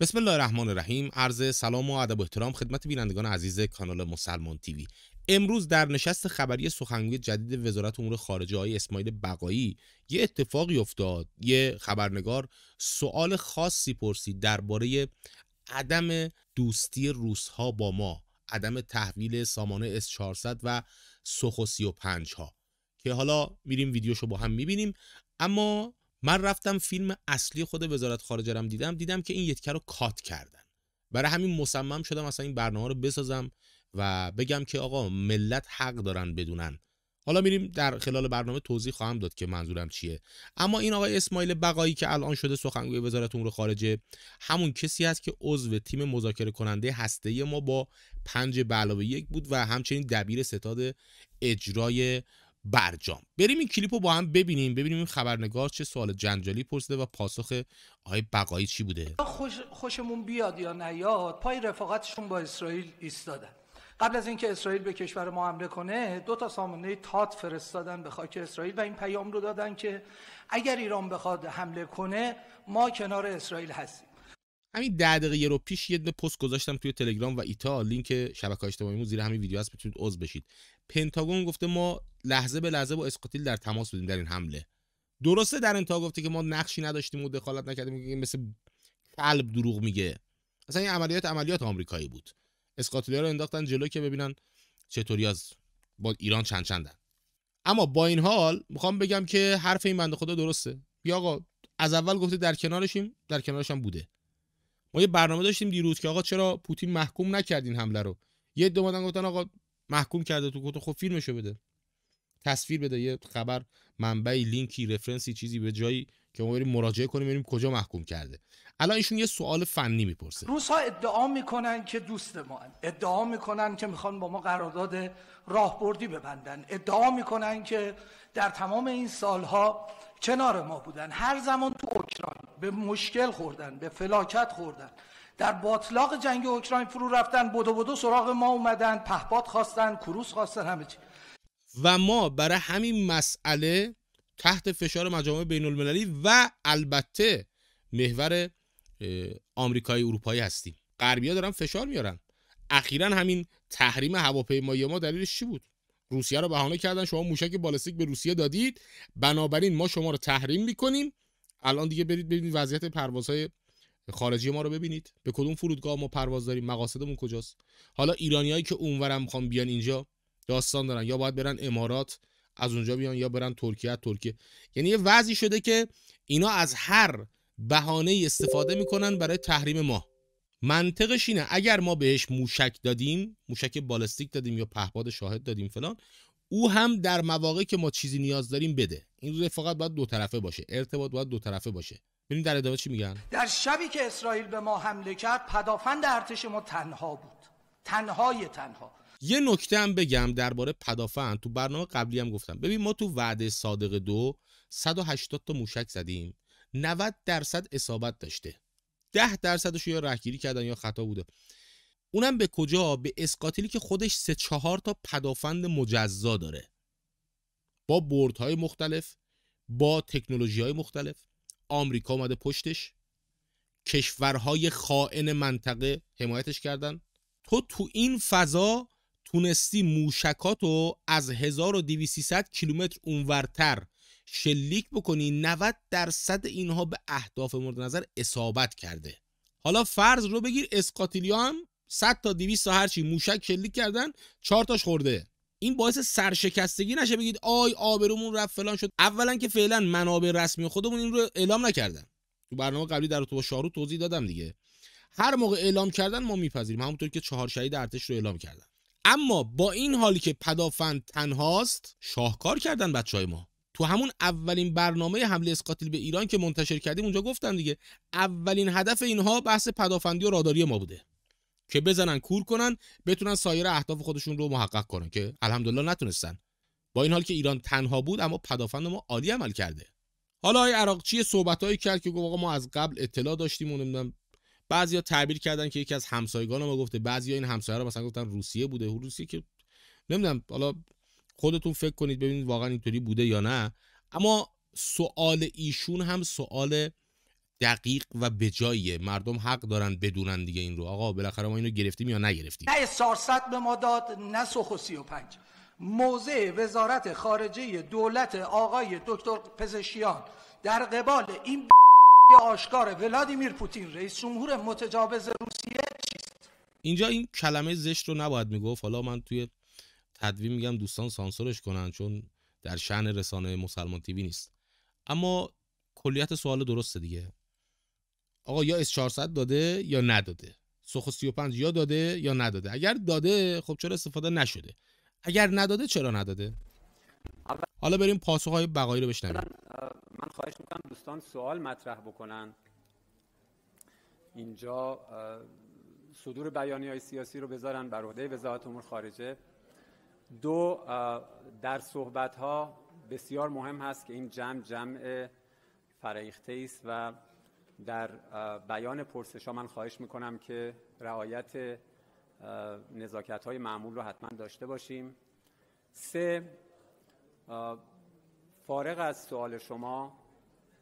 بسم الله الرحمن الرحیم عرض سلام و ادب و احترام خدمت بینندگان عزیز کانال مسلمان تیوی امروز در نشست خبری سخنگوی جدید وزارت امور خارجه های اسماعیل بقایی یه اتفاقی افتاد یه خبرنگار سوال خاصی پرسید درباره عدم دوستی روس ها با ما عدم تحویل سامانه S400 و سوخو 35 ها که حالا میریم ویدیوشو با هم میبینیم اما من رفتم فیلم اصلی خود وزارت خارجه رم دیدم دیدم که این یتکه رو کات کردن برای همین مصمم شدم اصلا این برنامه رو بسازم و بگم که آقا ملت حق دارن بدونن حالا میریم در خلال برنامه توضیح خواهم داد که منظورم چیه اما این آقای اسماعیل بقایی که الان شده سخنگوی وزارت امور خارجه همون کسی است که عضو تیم مذاکره کننده هسته ما با پنج به یک بود و همچنین دبیر ستاد اجرای برجام بریم این کلیپ رو با هم ببینیم ببینیم این خبرنگار چه سوال جنجالی پرسیده و پاسخ آقای بقایی چی بوده خوش، خوشمون بیاد یا نیاد پای رفاقتشون با اسرائیل ایستادن قبل از اینکه اسرائیل به کشور ما حمله کنه دو تا سامانه تات فرستادن به خاک اسرائیل و این پیام رو دادن که اگر ایران بخواد حمله کنه ما کنار اسرائیل هستیم همین ده دقیقه یه رو پیش یه پست گذاشتم توی تلگرام و ایتا لینک شبکه اجتماعیمون زیر همین ویدیو هست میتونید عضو بشید پنتاگون گفته ما لحظه به لحظه با اسقاطیل در تماس بودیم در این حمله درسته در انتها گفته که ما نقشی نداشتیم و دخالت نکردیم که مثل قلب دروغ میگه اصلا این عملیات عملیات آمریکایی بود ها رو انداختن جلو که ببینن چطوری از با ایران چند چندن اما با این حال میخوام بگم که حرف این بنده خدا درسته یا آقا از اول گفته در کنارشیم در کنارش بوده ما یه برنامه داشتیم دیروز که آقا چرا پوتین محکوم نکردین حمله رو یه دو مدن گفتن آقا محکوم کرده تو کتو خب فیلمشو بده تصویر بده یه خبر منبعی لینکی رفرنسی چیزی به جایی که ما بریم مراجعه کنیم ببینیم کجا محکوم کرده الان ایشون یه سوال فنی میپرسه روس ها ادعا میکنن که دوست ما هن. ادعا میکنن که میخوان با ما قرارداد راهبردی ببندن ادعا میکنن که در تمام این سالها کنار ما بودن هر زمان تو اوکراین به مشکل خوردن به فلاکت خوردن در باطلاق جنگ اوکراین فرو رفتن بدو بدو سراغ ما اومدن پهپاد خواستن کروس خواستن همه چی و ما برای همین مسئله تحت فشار مجامع بین المللی و البته محور آمریکایی اروپایی هستیم غربیا دارن فشار میارن اخیرا همین تحریم هواپیمایی ما دلیلش چی بود روسیه رو بهانه کردن شما موشک بالستیک به روسیه دادید بنابراین ما شما رو تحریم میکنیم الان دیگه برید ببینید وضعیت پروازهای خارجی ما رو ببینید به کدوم فرودگاه ما پرواز داریم مقاصدمون کجاست حالا ایرانیایی که اونورم میخوان بیان اینجا داستان دارن یا باید برن امارات از اونجا بیان یا برن ترکیه ترکیه یعنی یه وضعی شده که اینا از هر بهانه استفاده میکنن برای تحریم ما منطقش اینه اگر ما بهش موشک دادیم موشک بالستیک دادیم یا پهپاد شاهد دادیم فلان او هم در مواقع که ما چیزی نیاز داریم بده این فقط باید دو طرفه باشه ارتباط باید دو طرفه باشه ببینید در ادامه چی میگن در شبی که اسرائیل به ما حمله کرد پدافند ارتش ما تنها بود تنهای تنها یه نکته هم بگم درباره پدافند تو برنامه قبلی هم گفتم ببین ما تو وعده صادق دو 180 تا موشک زدیم 90 درصد اصابت داشته 10 درصدش یا رهگیری کردن یا خطا بوده اونم به کجا به اسکاتیلی که خودش سه چهار تا پدافند مجزا داره با های مختلف با تکنولوژی های مختلف آمریکا اومده پشتش کشورهای خائن منطقه حمایتش کردن تو تو این فضا تونستی موشکاتو از 1200 کیلومتر اونورتر شلیک بکنی 90 درصد اینها به اهداف مورد نظر اصابت کرده حالا فرض رو بگیر اسقاتیلیا هم 100 تا 200 تا هرچی موشک شلیک کردن 4 تاش خورده این باعث سرشکستگی نشه بگید آی آبرومون رفت فلان شد اولا که فعلا منابع رسمی خودمون این رو اعلام نکردن تو برنامه قبلی در تو شارو توضیح دادم دیگه هر موقع اعلام کردن ما میپذیریم همونطور که چهار شهید ارتش رو اعلام کردن اما با این حالی که پدافند تنهاست شاهکار کردن بچه های ما تو همون اولین برنامه حمله اسقاتیل به ایران که منتشر کردیم اونجا گفتم دیگه اولین هدف اینها بحث پدافندی و راداری ما بوده که بزنن کور کنن بتونن سایر اهداف خودشون رو محقق کنن که الحمدلله نتونستن با این حال که ایران تنها بود اما پدافند ما عالی عمل کرده حالا آقای عراقچی صحبتهایی کرد که گفت ما از قبل اطلاع داشتیم و نمیدونم بعضیا تعبیر کردن که یکی از همسایگان ما گفته بعضیا این همسایه رو مثلا گفتن روسیه بوده روسیه که نمیدونم حالا خودتون فکر کنید ببینید واقعا اینطوری بوده یا نه اما سوال ایشون هم سوال دقیق و بجاییه مردم حق دارن بدونن دیگه این رو آقا بالاخره ما اینو گرفتیم یا نگرفتیم نه سارصد به ما داد نه سخو پنج موضع وزارت خارجه دولت آقای دکتر پزشیان در قبال این آشکار ولادیمیر پوتین رئیس جمهور متجاوز روسیه چیست اینجا این کلمه زشت رو نباید میگفت حالا من توی تدوی میگم دوستان سانسورش کنن چون در شعن رسانه مسلمان تیوی نیست اما کلیت سوال درسته دیگه آقا یا اس 400 داده یا نداده سوخو 35 یا داده یا نداده اگر داده خب چرا استفاده نشده اگر نداده چرا نداده حالا بریم های بقایی رو بشنویم من خواهش میکنم دوستان سوال مطرح بکنن اینجا صدور بیانی های سیاسی رو بذارن بر عهده وزارت امور خارجه دو در صحبت ها بسیار مهم هست که این جمع جمع فرهیخته است و در بیان پرسش ها من خواهش میکنم که رعایت نزاکت های معمول رو حتما داشته باشیم سه فارغ از سوال شما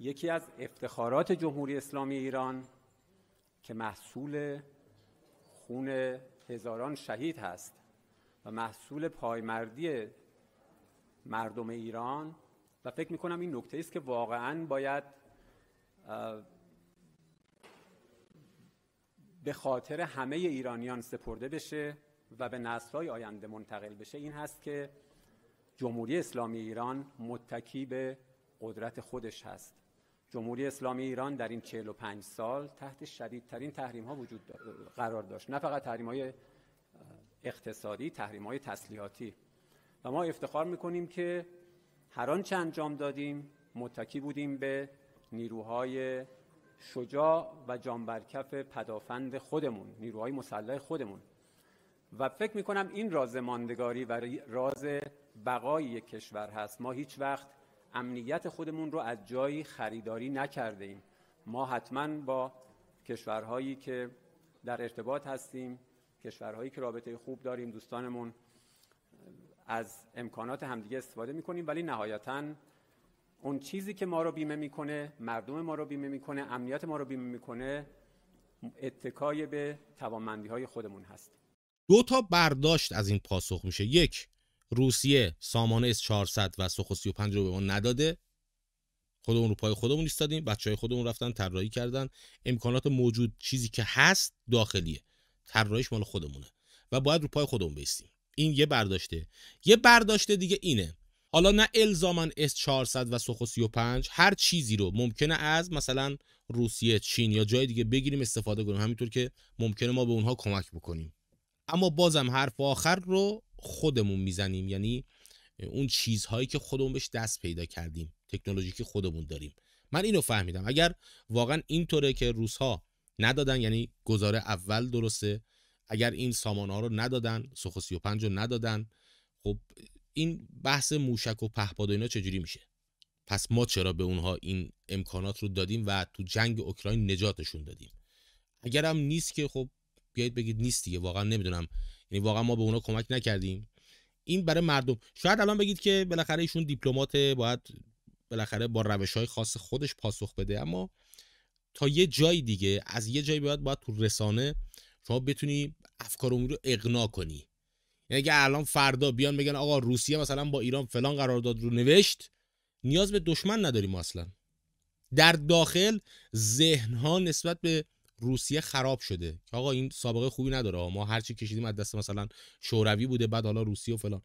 یکی از افتخارات جمهوری اسلامی ایران که محصول خون هزاران شهید هست و محصول پایمردی مردم ایران و فکر میکنم این نکته است که واقعا باید به خاطر همه ایرانیان سپرده بشه و به نسلهای آینده منتقل بشه این هست که جمهوری اسلامی ایران متکی به قدرت خودش هست جمهوری اسلامی ایران در این 45 سال تحت شدیدترین تحریم ها وجود قرار داشت نه فقط تحریم های اقتصادی تحریم های تسلیحاتی و ما افتخار میکنیم که هر آنچه انجام دادیم متکی بودیم به نیروهای شجاع و جانبرکف پدافند خودمون نیروهای مسلح خودمون و فکر میکنم این راز ماندگاری و راز بقای کشور هست ما هیچ وقت امنیت خودمون رو از جایی خریداری نکرده ایم ما حتما با کشورهایی که در ارتباط هستیم کشورهایی که رابطه خوب داریم دوستانمون از امکانات همدیگه استفاده میکنیم ولی نهایتاً اون چیزی که ما رو بیمه میکنه مردم ما رو بیمه میکنه امنیت ما رو بیمه میکنه اتکای به توانمندی های خودمون هست دو تا برداشت از این پاسخ میشه یک روسیه سامانه S400 و سوخ 35 رو به ما نداده خودمون رو پای خودمون ایستادیم بچه های خودمون رفتن طراحی کردن امکانات موجود چیزی که هست داخلیه طراحیش مال خودمونه و باید رو پای خودمون بیستیم این یه برداشته یه برداشته دیگه اینه حالا نه الزاما S400 و سوخو 35 هر چیزی رو ممکنه از مثلا روسیه چین یا جای دیگه بگیریم استفاده کنیم همینطور که ممکنه ما به اونها کمک بکنیم اما بازم حرف آخر رو خودمون میزنیم یعنی اون چیزهایی که خودمون بهش دست پیدا کردیم تکنولوژی که خودمون داریم من اینو فهمیدم اگر واقعا اینطوره که روسها ندادن یعنی گزاره اول درسته اگر این سامانه ها رو ندادن سوخو 35 رو ندادن خب این بحث موشک و پهپاد و اینا چجوری میشه پس ما چرا به اونها این امکانات رو دادیم و تو جنگ اوکراین نجاتشون دادیم اگرم نیست که خب بیایید بگید نیست دیگه واقعا نمیدونم یعنی واقعا ما به اونها کمک نکردیم این برای مردم شاید الان بگید که بالاخره ایشون دیپلمات باید بالاخره با روش های خاص خودش پاسخ بده اما تا یه جای دیگه از یه جایی باید باید تو رسانه شما بتونی افکار رو اقنا کنی یعنی اگه الان فردا بیان بگن آقا روسیه مثلا با ایران فلان قرارداد رو نوشت نیاز به دشمن نداریم اصلا در داخل ذهن ها نسبت به روسیه خراب شده که آقا این سابقه خوبی نداره ما هرچی کشیدیم از دست مثلا شوروی بوده بعد حالا روسیه و فلان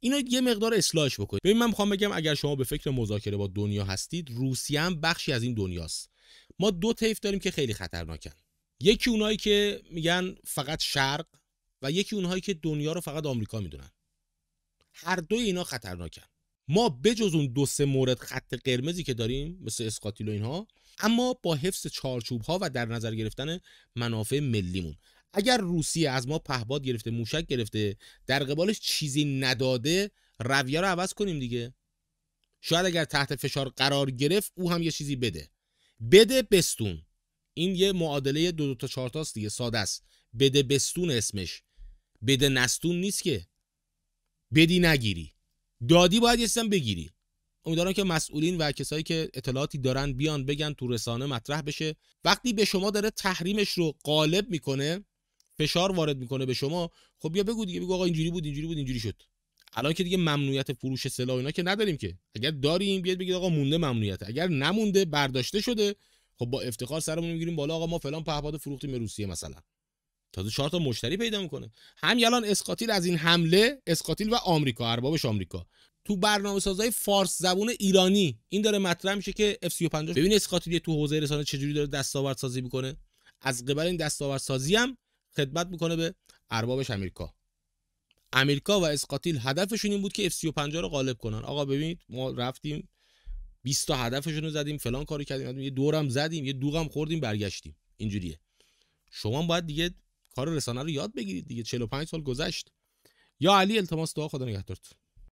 اینو یه مقدار اصلاحش بکنید ببین من میخوام بگم اگر شما به فکر مذاکره با دنیا هستید روسیه هم بخشی از این دنیاست ما دو طیف داریم که خیلی خطرناکن یکی اونایی که میگن فقط شرق و یکی اونهایی که دنیا رو فقط آمریکا میدونن هر دوی اینا خطرناکن ما بجز اون دو سه مورد خط قرمزی که داریم مثل اسقاتیل و اینها اما با حفظ چارچوب ها و در نظر گرفتن منافع ملیمون اگر روسیه از ما پهباد گرفته موشک گرفته در قبالش چیزی نداده رویه رو عوض کنیم دیگه شاید اگر تحت فشار قرار گرفت او هم یه چیزی بده بده بستون این یه معادله دو دو تا چهار دیگه ساده است بده بستون اسمش بده نستون نیست که بدی نگیری دادی باید یه بگیری امیدوارم که مسئولین و کسایی که اطلاعاتی دارن بیان بگن تو رسانه مطرح بشه وقتی به شما داره تحریمش رو قالب میکنه فشار وارد میکنه به شما خب بیا بگو دیگه بگو آقا اینجوری بود اینجوری بود اینجوری شد الان که دیگه ممنوعیت فروش سلاح اینا که نداریم که اگر داریم بیاد بگید آقا مونده ممنوعیت اگر نمونده برداشته شده خب با افتخار سرمون میگیریم بالا آقا ما فلان پهپاد فروختیم به روسیه مثلا تازه چهار تا مشتری پیدا میکنه هم الان اسقاتیل از این حمله اسقاتیل و آمریکا اربابش آمریکا تو برنامه سازای فارس زبون ایرانی این داره مطرح میشه که اف 35 ببین اسقاتیل تو حوزه رسانه چجوری داره دستاورد سازی میکنه از قبل این دستاورد سازی هم خدمت میکنه به اربابش آمریکا آمریکا و اسقاتیل هدفشون این بود که اف 35 رو غالب کنن آقا ببینید ما رفتیم 20 تا هدفشون رو زدیم فلان کارو کردیم یه دورم زدیم یه دوغم خوردیم برگشتیم اینجوریه شما باید دیگه کار رسانه رو یاد بگیرید دیگه 45 سال گذشت یا علی التماس دعا خدا نگهدارتون